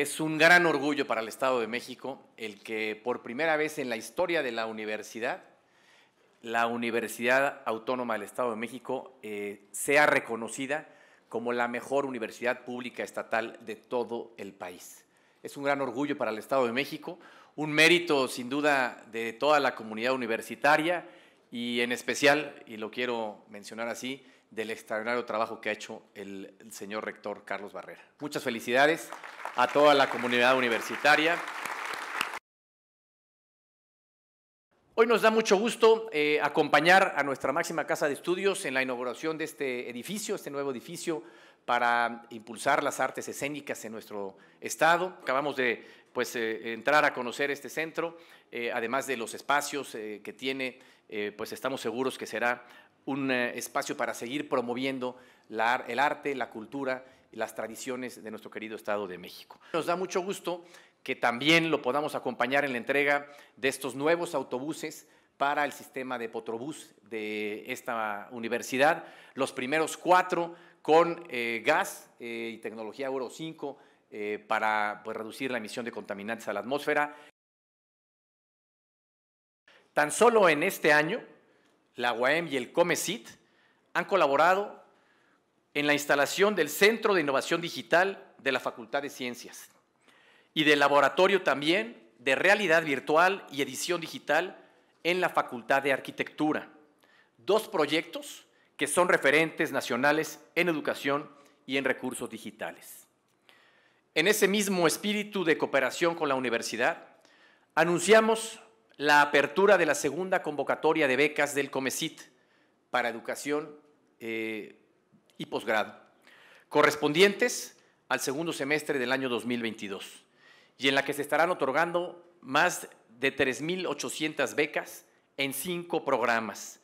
Es un gran orgullo para el Estado de México el que por primera vez en la historia de la universidad, la Universidad Autónoma del Estado de México eh, sea reconocida como la mejor universidad pública estatal de todo el país. Es un gran orgullo para el Estado de México, un mérito sin duda de toda la comunidad universitaria y en especial, y lo quiero mencionar así, del extraordinario trabajo que ha hecho el, señor rector Carlos Barrera. Muchas felicidades a toda la comunidad universitaria. Hoy nos da mucho gusto eh, acompañar a nuestra máxima casa de estudios en la inauguración de este edificio, este nuevo edificio para impulsar las artes escénicas en nuestro estado. Acabamos de pues, eh, entrar a conocer este centro, eh, además de los espacios que tiene, pues estamos seguros que será un espacio para seguir promoviendo el arte, la cultura y las tradiciones de nuestro querido Estado de México. Nos da mucho gusto que también lo podamos acompañar en la entrega de estos nuevos autobuses para el sistema de Potrobús de esta universidad. Los primeros cuatro con eh, gas eh, y tecnología Euro 5 eh, para pues, reducir la emisión de contaminantes a la atmósfera. Tan solo en este año, la UAM y el COMECIT han colaborado en la instalación del Centro de Innovación Digital de la Facultad de Ciencias, y del laboratorio también de realidad virtual y edición digital en la Facultad de Arquitectura. Dos proyectos que son referentes nacionales en educación y en recursos digitales. En ese mismo espíritu de cooperación con la universidad, anunciamos la apertura de la segunda convocatoria de becas del COMECIT para educación eh, y posgrado, correspondientes al segundo semestre del año 2022 y en la que se estarán otorgando más de 3.800 becas en cinco programas